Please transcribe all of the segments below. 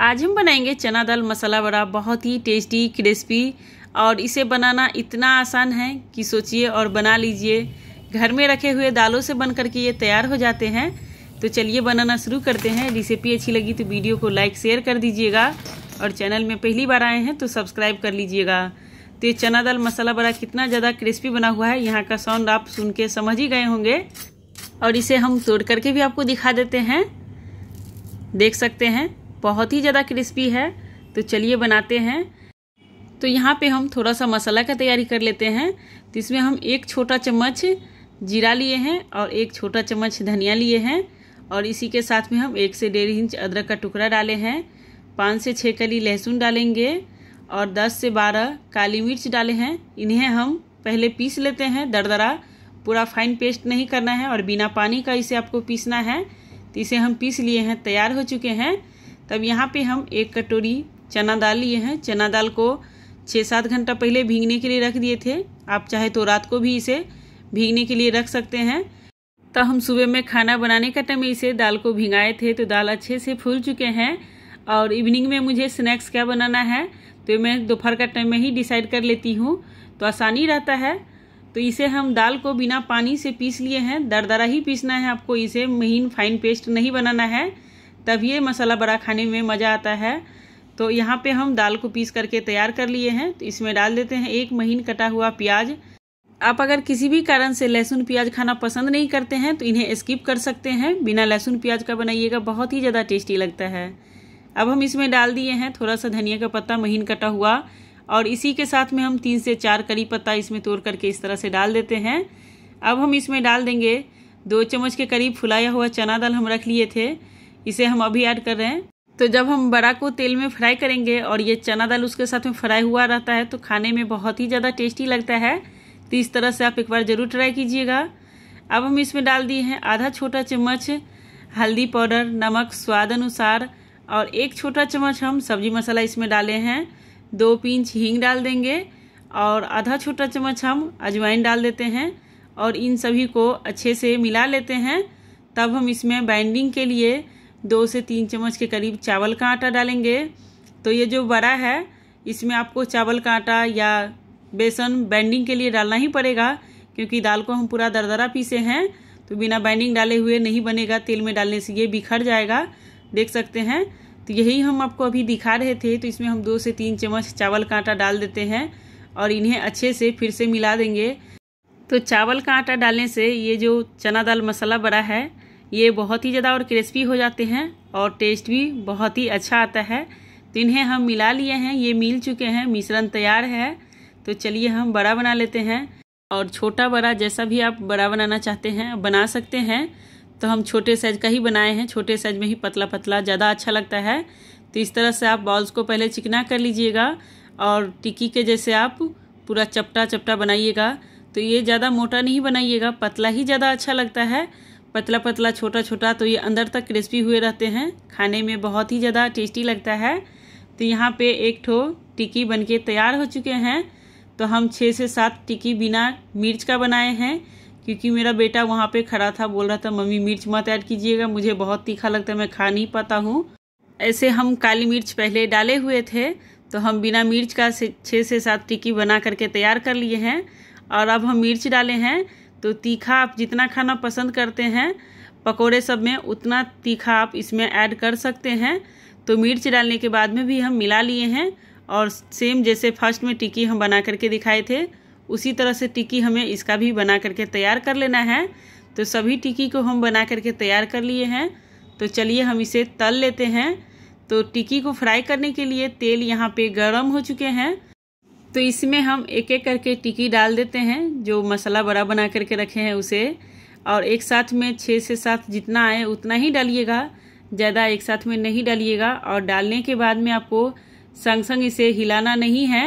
आज हम बनाएंगे चना दाल मसाला बड़ा बहुत ही टेस्टी क्रिस्पी और इसे बनाना इतना आसान है कि सोचिए और बना लीजिए घर में रखे हुए दालों से बन करके ये तैयार हो जाते हैं तो चलिए बनाना शुरू करते हैं रेसिपी अच्छी लगी तो वीडियो को लाइक शेयर कर दीजिएगा और चैनल में पहली बार आए हैं तो सब्सक्राइब कर लीजिएगा तो ये चना दाल मसाला बड़ा कितना ज़्यादा क्रिस्पी बना हुआ है यहाँ का साउंड आप सुन के समझ ही गए होंगे और इसे हम तोड़ करके भी आपको दिखा देते हैं देख सकते हैं बहुत ही ज़्यादा क्रिस्पी है तो चलिए बनाते हैं तो यहाँ पे हम थोड़ा सा मसाला का तैयारी कर लेते हैं तो इसमें हम एक छोटा चम्मच जीरा लिए हैं और एक छोटा चम्मच धनिया लिए हैं और इसी के साथ में हम एक से डेढ़ इंच अदरक का टुकड़ा डाले हैं पाँच से छः कली लहसुन डालेंगे और दस से बारह काली मिर्च डाले हैं इन्हें हम पहले पीस लेते हैं दरदरा पूरा फाइन पेस्ट नहीं करना है और बिना पानी का इसे आपको पीसना है तो इसे हम पीस लिए हैं तैयार हो चुके हैं तब यहाँ पे हम एक कटोरी चना दाल लिए हैं चना दाल को छः सात घंटा पहले भीगने के लिए रख दिए थे आप चाहे तो रात को भी इसे भीगने के लिए रख सकते हैं तो हम सुबह में खाना बनाने का टाइम इसे दाल को भिगाए थे तो दाल अच्छे से फूल चुके हैं और इवनिंग में मुझे स्नैक्स क्या बनाना है तो मैं दोपहर का टाइम में ही डिसाइड कर लेती हूँ तो आसानी रहता है तो इसे हम दाल को बिना पानी से पीस लिए हैं दरदरा ही पीसना है आपको इसे महीन फाइन पेस्ट नहीं बनाना है तब ये मसाला बड़ा खाने में मज़ा आता है तो यहाँ पे हम दाल को पीस करके तैयार कर लिए हैं तो इसमें डाल देते हैं एक महीन कटा हुआ प्याज आप अगर किसी भी कारण से लहसुन प्याज खाना पसंद नहीं करते हैं तो इन्हें स्किप कर सकते हैं बिना लहसुन प्याज का बनाइएगा बहुत ही ज़्यादा टेस्टी लगता है अब हम इसमें डाल दिए हैं थोड़ा सा धनिया का पत्ता महीन कटा हुआ और इसी के साथ में हम तीन से चार करी पत्ता इसमें तोड़ करके इस तरह से डाल देते हैं अब हम इसमें डाल देंगे दो चम्मच के करीब फुलाया हुआ चना दाल हम रख लिए थे इसे हम अभी ऐड कर रहे हैं तो जब हम बड़ा को तेल में फ्राई करेंगे और ये चना दाल उसके साथ में फ्राई हुआ रहता है तो खाने में बहुत ही ज़्यादा टेस्टी लगता है तो इस तरह से आप एक बार ज़रूर ट्राई कीजिएगा अब हम इसमें डाल दिए हैं आधा छोटा चम्मच हल्दी पाउडर नमक स्वाद अनुसार और एक छोटा चम्मच हम सब्जी मसाला इसमें डाले हैं दो पिंच हींग डाल देंगे और आधा छोटा चम्मच हम अजवाइन डाल देते हैं और इन सभी को अच्छे से मिला लेते हैं तब हम इसमें बाइंडिंग के लिए दो से तीन चम्मच के करीब चावल का आटा डालेंगे तो ये जो बड़ा है इसमें आपको चावल का आटा या बेसन बैंडिंग के लिए डालना ही पड़ेगा क्योंकि दाल को हम पूरा दरदरा पीसे हैं तो बिना बैंडिंग डाले हुए नहीं बनेगा तेल में डालने से ये बिखर जाएगा देख सकते हैं तो यही हम आपको अभी दिखा रहे थे तो इसमें हम दो से तीन चम्मच चावल का आटा डाल देते हैं और इन्हें अच्छे से फिर से मिला देंगे तो चावल का आटा डालने से ये जो चना दाल मसाला बड़ा है ये बहुत ही ज़्यादा और क्रिस्पी हो जाते हैं और टेस्ट भी बहुत ही अच्छा आता है तो इन्हें हम मिला लिए हैं ये मिल चुके हैं मिश्रण तैयार है तो चलिए हम बड़ा बना लेते हैं और छोटा बड़ा जैसा भी आप बड़ा बनाना चाहते हैं बना सकते हैं तो हम छोटे साइज का ही बनाए हैं छोटे साइज में ही पतला पतला ज़्यादा अच्छा लगता है तो इस तरह से आप बॉल्स को पहले चिकना कर लीजिएगा और टिक्की के जैसे आप पूरा चपटा चपटा बनाइएगा तो ये ज़्यादा मोटा नहीं बनाइएगा पतला ही ज़्यादा अच्छा लगता है पतला पतला छोटा छोटा तो ये अंदर तक क्रिस्पी हुए रहते हैं खाने में बहुत ही ज़्यादा टेस्टी लगता है तो यहाँ पे एक ठो टिक्की बनके तैयार हो चुके हैं तो हम छः से सात टिक्की बिना मिर्च का बनाए हैं क्योंकि मेरा बेटा वहाँ पे खड़ा था बोल रहा था मम्मी मिर्च मत ऐड कीजिएगा मुझे बहुत तीखा लगता है मैं खा नहीं पाता हूँ ऐसे हम काली मिर्च पहले डाले हुए थे तो हम बिना मिर्च का छः से सात टिक्की बना करके तैयार कर लिए हैं और अब हम मिर्च डाले हैं तो तीखा आप जितना खाना पसंद करते हैं पकोड़े सब में उतना तीखा आप इसमें ऐड कर सकते हैं तो मिर्च डालने के बाद में भी हम मिला लिए हैं और सेम जैसे फर्स्ट में टिक्की हम बना करके दिखाए थे उसी तरह से टिक्की हमें इसका भी बना करके तैयार कर लेना है तो सभी टिक्की को हम बना करके तैयार कर लिए हैं तो चलिए हम इसे तल लेते हैं तो टिक्की को फ्राई करने के लिए तेल यहाँ पे गरम हो चुके हैं तो इसमें हम एक एक करके टिकी डाल देते हैं जो मसाला बड़ा बना करके रखे हैं उसे और एक साथ में छः से सात जितना आए उतना ही डालिएगा ज़्यादा एक साथ में नहीं डालिएगा और डालने के बाद में आपको संग संग इसे हिलाना नहीं है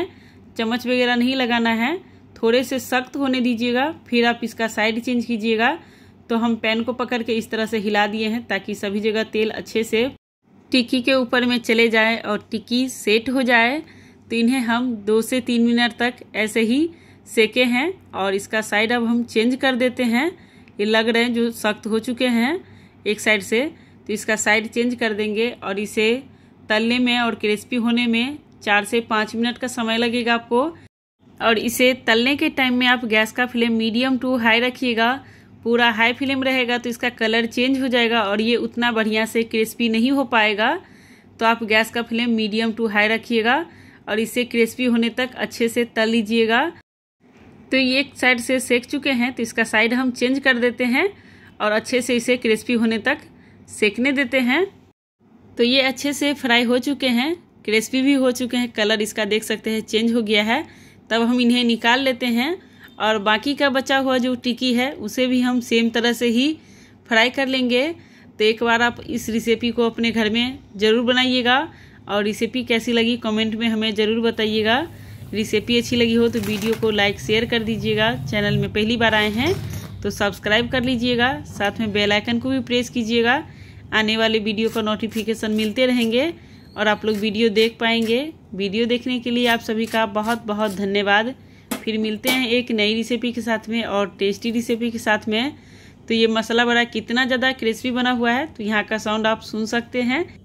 चम्मच वगैरह नहीं लगाना है थोड़े से सख्त होने दीजिएगा फिर आप इसका साइड चेंज कीजिएगा तो हम पैन को पकड़ के इस तरह से हिला दिए हैं ताकि सभी जगह तेल अच्छे से टिक्की के ऊपर में चले जाए और टिक्की सेट हो जाए तो इन्हें हम दो से तीन मिनट तक ऐसे ही सेके हैं और इसका साइड अब हम चेंज कर देते हैं ये लग रहे हैं जो सख्त हो चुके हैं एक साइड से तो इसका साइड चेंज कर देंगे और इसे तलने में और क्रिस्पी होने में चार से पाँच मिनट का समय लगेगा आपको और इसे तलने के टाइम में आप गैस का फ्लेम मीडियम टू हाई रखिएगा पूरा हाई फ्लेम रहेगा तो इसका कलर चेंज हो जाएगा और ये उतना बढ़िया से क्रिस्पी नहीं हो पाएगा तो आप गैस का फ्लेम मीडियम टू हाई रखिएगा और इसे क्रिस्पी होने तक अच्छे से तल लीजिएगा तो ये एक साइड से सेक चुके हैं तो इसका साइड हम चेंज कर देते हैं और अच्छे से इसे क्रिस्पी होने तक सेकने देते हैं तो ये अच्छे से फ्राई हो चुके हैं क्रिस्पी भी हो चुके हैं कलर इसका देख सकते हैं चेंज हो गया है तब हम इन्हें निकाल लेते हैं और बाकी का बचा हुआ जो टिकी है उसे भी हम सेम तरह से ही फ्राई कर लेंगे तो एक बार आप इस रेसिपी को अपने घर में ज़रूर बनाइएगा और रेसिपी कैसी लगी कमेंट में हमें ज़रूर बताइएगा रेसिपी अच्छी लगी हो तो वीडियो को लाइक शेयर कर दीजिएगा चैनल में पहली बार आए हैं तो सब्सक्राइब कर लीजिएगा साथ में बेल आइकन को भी प्रेस कीजिएगा आने वाले वीडियो का नोटिफिकेशन मिलते रहेंगे और आप लोग वीडियो देख पाएंगे वीडियो देखने के लिए आप सभी का बहुत बहुत धन्यवाद फिर मिलते हैं एक नई रेसिपी के साथ में और टेस्टी रेसिपी के साथ में तो ये मसाला बड़ा कितना ज़्यादा क्रिस्पी बना हुआ है तो यहाँ का साउंड आप सुन सकते हैं